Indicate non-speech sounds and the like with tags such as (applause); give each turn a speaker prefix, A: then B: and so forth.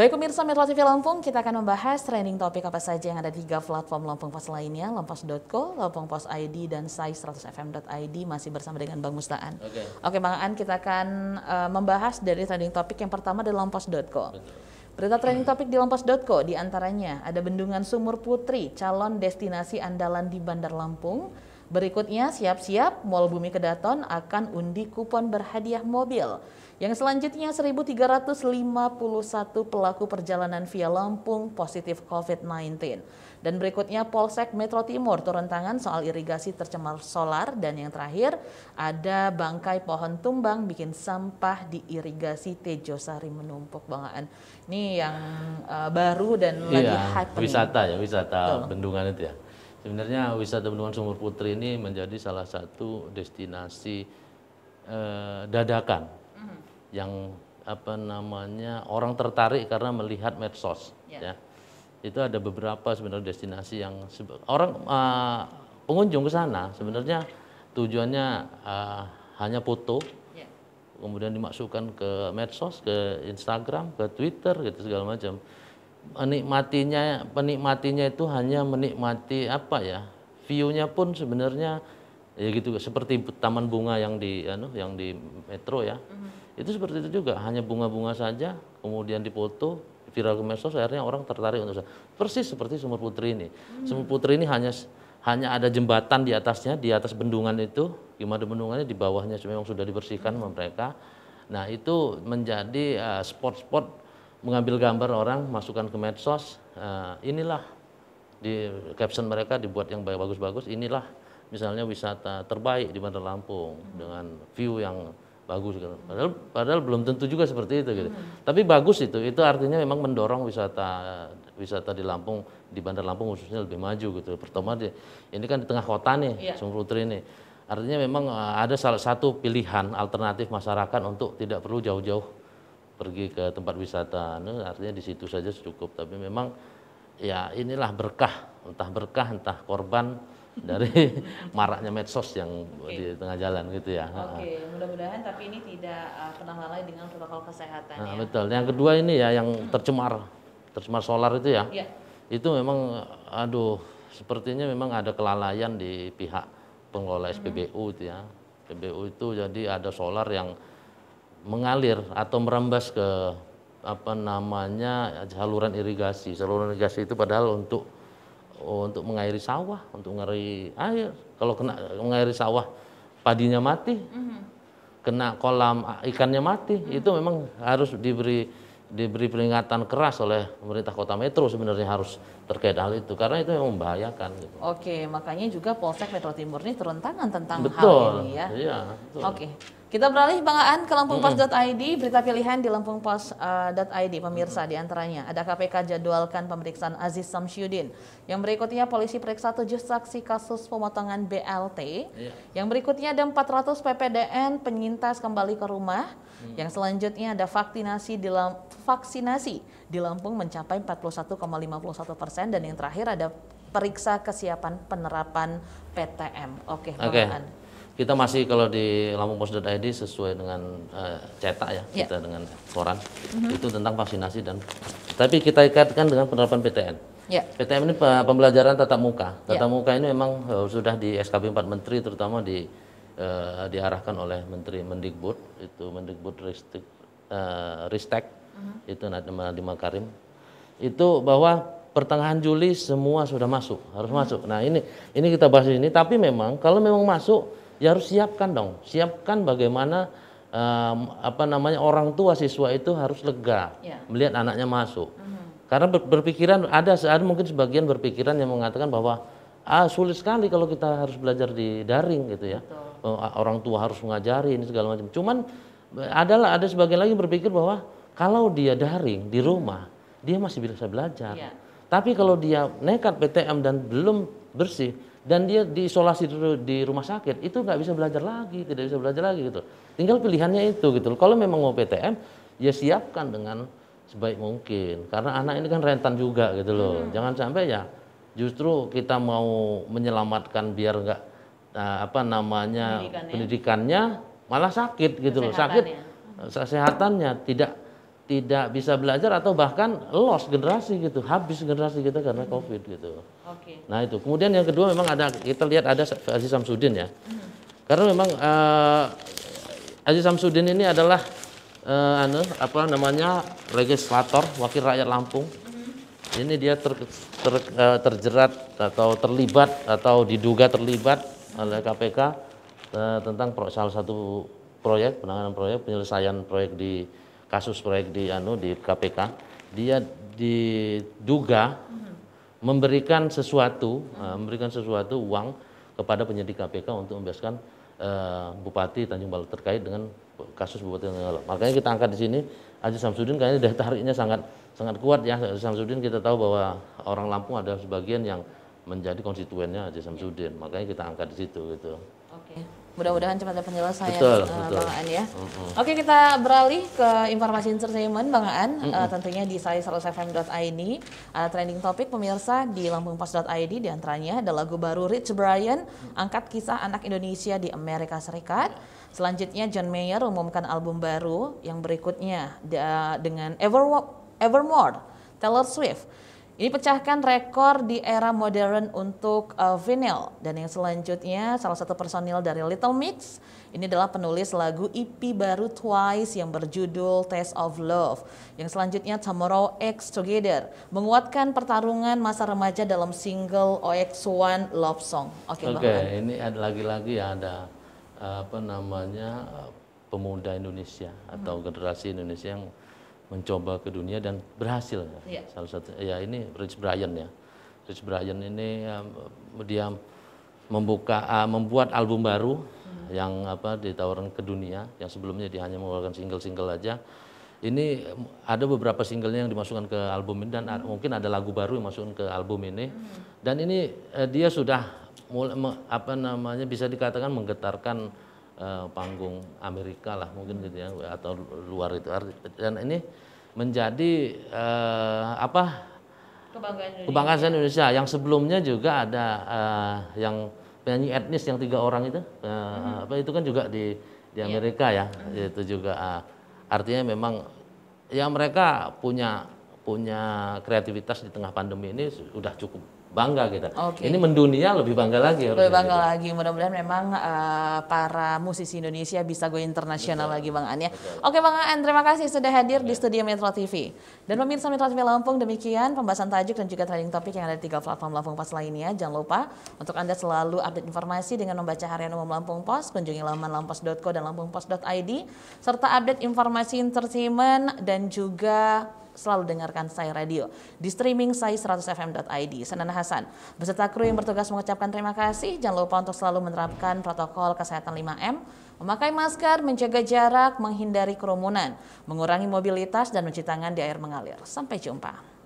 A: Baik pemirsa Metro TV Lampung, kita akan membahas trending topik apa saja yang ada di tiga platform Lampung Pos lainnya, lampos.co, Lampung Pos ID, dan sai100fm.id masih bersama dengan Bang Mustaan. Oke, okay. Oke Bang An, kita akan uh, membahas dari trending topik yang pertama dari lampos.co. Berita trending topik di di diantaranya ada bendungan sumur putri, calon destinasi andalan di Bandar Lampung, Berikutnya, siap-siap Mall Bumi Kedaton akan undi kupon berhadiah mobil. Yang selanjutnya, 1.351 pelaku perjalanan via Lampung positif COVID-19. Dan berikutnya, Polsek Metro Timur turun tangan soal irigasi tercemar solar. Dan yang terakhir, ada bangkai pohon tumbang bikin sampah di irigasi Tejosari menumpuk bangaan. Ini yang uh, baru dan iya, lagi hype. Wisata
B: ya, wisata Tuh. bendungan itu ya. Sebenarnya wisata bendungan sumur putri ini menjadi salah satu destinasi eh, dadakan mm -hmm. yang apa namanya orang tertarik karena melihat medsos yeah. ya. Itu ada beberapa sebenarnya destinasi yang orang eh, pengunjung ke sana sebenarnya tujuannya eh, hanya foto yeah. kemudian dimasukkan ke medsos, ke Instagram, ke Twitter gitu segala macam penikmatinya penikmatinya itu hanya menikmati apa ya Viewnya pun sebenarnya ya gitu seperti taman bunga yang di anu yang di metro ya mm-hmm. itu seperti itu juga hanya bunga-bunga saja kemudian dipoto viral ke medsos akhirnya orang tertarik untuk persis seperti sumur putri ini mm-hmm. sumur putri ini hanya hanya ada jembatan di atasnya di atas bendungan itu gimana bendungannya di bawahnya memang sudah dibersihkan sama mereka nah itu menjadi uh, spot-spot mengambil gambar orang, masukkan ke medsos, uh, inilah di caption mereka dibuat yang bagus-bagus, inilah misalnya wisata terbaik di Bandar Lampung hmm. dengan view yang bagus gitu. Padahal padahal belum tentu juga seperti itu gitu. Hmm. Tapi bagus itu. Itu artinya memang mendorong wisata wisata di Lampung di Bandar Lampung khususnya lebih maju gitu. Pertama di ini kan di tengah kota nih, yeah. Sumber Putri ini. Artinya memang eh, ada salah satu pilihan alternatif masyarakat untuk tidak perlu jauh-jauh pergi ke tempat wisata. Nah, artinya di situ saja cukup. Tapi memang ya inilah berkah, entah berkah, entah korban (laughs) dari (laughs) maraknya medsos yang okay. di tengah jalan gitu ya. Oke,
A: okay. mudah-mudahan tapi ini tidak uh, eh, kena lalai dengan protokol kesehatan nah, ya.
B: Betul. Yang kedua ini ya yang hmm. tercemar, tercemar solar itu ya. Yeah. Itu memang aduh, sepertinya memang ada kelalaian di pihak pengelola SPBU hmm. itu ya. SPBU itu jadi ada solar yang mengalir atau merembes ke apa namanya saluran irigasi. Saluran irigasi itu padahal untuk oh, untuk mengairi sawah, untuk mengairi air. Kalau kena mengairi sawah, padinya mati. Mm -hmm. Kena kolam ikannya mati. -hmm. Itu memang harus diberi diberi peringatan keras oleh pemerintah kota Metro sebenarnya harus terkait hal itu karena itu yang membahayakan. Gitu.
A: Oke, makanya juga Polsek Metro Timur ini turun tangan tentang betul, hal ini ya. Iya, betul. Oke. Kita beralih Bang ke lampungpos.id, berita pilihan di lampungpos.id uh, pemirsa di antaranya ada KPK jadwalkan pemeriksaan Aziz Samsyudin. Yang berikutnya polisi periksa tujuh saksi kasus pemotongan BLT. Iya. Yang berikutnya ada 400 PPDN penyintas kembali ke rumah. Mm. Yang selanjutnya ada vaksinasi di Lamp vaksinasi di Lampung mencapai 41,51 persen dan yang terakhir ada periksa kesiapan penerapan PTM. Oke, okay, okay.
B: Kita masih kalau di lampungpos.id sesuai dengan uh, cetak ya, yeah. kita dengan koran mm-hmm. itu tentang vaksinasi dan tapi kita ikatkan dengan penerapan PTN. Yeah. PTN ini pembelajaran tatap muka. Ya. Tatap yeah. muka ini memang uh, sudah di SKB 4 Menteri terutama di uh, diarahkan oleh Menteri Mendikbud itu Mendikbud Ristek uh, Ristek uh-huh. itu Nadiem Karim itu bahwa pertengahan Juli semua sudah masuk, harus hmm. masuk. Nah, ini ini kita bahas ini tapi memang kalau memang masuk ya harus siapkan dong, siapkan bagaimana um, apa namanya orang tua siswa itu harus lega yeah. melihat anaknya masuk. Mm -hmm. Karena ber, berpikiran ada ada mungkin sebagian berpikiran yang mengatakan bahwa ah sulit sekali kalau kita harus belajar di daring gitu ya. Betul. Oh, orang tua harus mengajari ini segala macam. Cuman adalah ada sebagian lagi yang berpikir bahwa kalau dia daring di rumah, mhm. dia masih bisa belajar. Yeah. Tapi kalau dia nekat PTM dan belum bersih, dan dia diisolasi dulu di rumah sakit itu nggak bisa belajar lagi tidak bisa belajar lagi gitu tinggal pilihannya itu gitu kalau memang mau PTM ya siapkan dengan sebaik mungkin karena anak ini kan rentan juga gitu loh hmm. jangan sampai ya justru kita mau menyelamatkan biar nggak uh, apa namanya pendidikannya, pendidikannya malah sakit gitu loh sakit kesehatannya eh, tidak tidak bisa belajar atau bahkan lost generasi gitu, habis generasi kita karena hmm. COVID gitu. Okay. Nah itu. Kemudian yang kedua memang ada kita lihat ada Aziz Samsudin ya, hmm. karena memang uh, Aziz Samsudin ini adalah uh, anu, apa namanya legislator wakil rakyat Lampung. Hmm. Ini dia ter, ter, uh, terjerat atau terlibat atau diduga terlibat oleh KPK uh, tentang salah satu proyek penanganan proyek penyelesaian proyek di kasus proyek di anu di KPK, dia diduga memberikan sesuatu, eh, memberikan sesuatu uang kepada penyidik KPK untuk membebaskan eh, Bupati Tanjung Balai terkait dengan kasus Bupati Tanjung Balai. Makanya kita angkat di sini Aji Samsudin karena daya tariknya sangat sangat kuat ya. Aji Samsudin kita tahu bahwa orang Lampung ada sebagian yang menjadi konstituennya Aji Samsudin. Makanya kita angkat di situ gitu. Oke.
A: Okay mudah-mudahan cepat ada penyelesaian betul, uh, betul. Bang An ya. Mm Oke kita beralih ke informasi entertainment Bang An. mm uh, tentunya di saya100fm.id uh, trending topik pemirsa di di diantaranya ada lagu baru Rich Brian angkat kisah anak Indonesia di Amerika Serikat. Selanjutnya John Mayer umumkan album baru yang berikutnya dengan Evermore, Evermore Taylor Swift. Ini pecahkan rekor di era modern untuk uh, vinyl. Dan yang selanjutnya salah satu personil dari Little Mix ini adalah penulis lagu EP baru Twice yang berjudul Test of Love. Yang selanjutnya Tomorrow X Together menguatkan pertarungan masa remaja dalam single OX1 Love Song. Oke, okay, okay,
B: ini lagi-lagi ada eh, apa namanya eh, pemuda Indonesia atau hmm. generasi Indonesia yang mencoba ke dunia dan berhasil ya. salah satu ya ini Rich Brian ya Rich Brian ini ya, dia membuka uh, membuat album baru hmm. yang apa ditawarkan ke dunia yang sebelumnya dia hanya mengeluarkan single-single aja ini ada beberapa singlenya yang dimasukkan ke album ini dan hmm. mungkin ada lagu baru yang masukkan ke album ini hmm. dan ini uh, dia sudah mulai, apa namanya bisa dikatakan menggetarkan uh, panggung Amerika lah mungkin gitu ya atau luar itu dan ini menjadi uh, apa
A: kebanggaan Indonesia. kebanggaan Indonesia
B: yang sebelumnya juga ada uh, yang penyanyi etnis yang tiga orang itu uh, hmm. apa itu kan juga di di iya. Amerika yeah. ya hmm. itu juga uh, artinya memang ya mereka punya punya kreativitas di tengah pandemi ini sudah cukup bangga kita. Okay. Ini mendunia lebih bangga lagi. Lebih bangga kita.
A: Gitu. lagi. Mudah-mudahan memang uh, para musisi Indonesia bisa go internasional lagi Bang An ya. Betul. Oke Bang An, terima kasih sudah hadir Betul. di iya. studio Metro TV. Dan pemirsa Metro TV Lampung demikian pembahasan tajuk dan juga trending topik yang ada di tiga platform Lampung Pos lainnya. Jangan lupa untuk Anda selalu update informasi dengan membaca harian umum Lampung Pos, kunjungi laman lampos.co dan lampungpos.id serta update informasi entertainment dan juga selalu dengarkan saya radio di streaming saya 100fm.id. Senana Hasan, beserta kru yang bertugas mengucapkan terima kasih. Jangan lupa untuk selalu menerapkan protokol kesehatan 5M, memakai masker, menjaga jarak, menghindari kerumunan, mengurangi mobilitas, dan mencuci tangan di air mengalir. Sampai jumpa.